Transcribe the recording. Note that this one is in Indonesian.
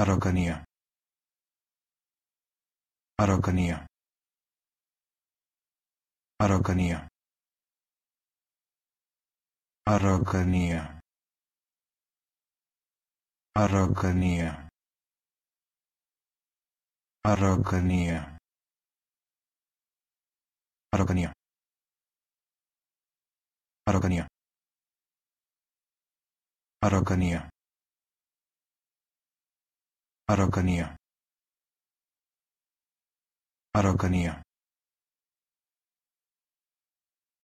araucanía Araucanía Araucanía Araucanía Araucanía Araucanía Araucanía Araucanía Araucanía Araucanía. Araucanía.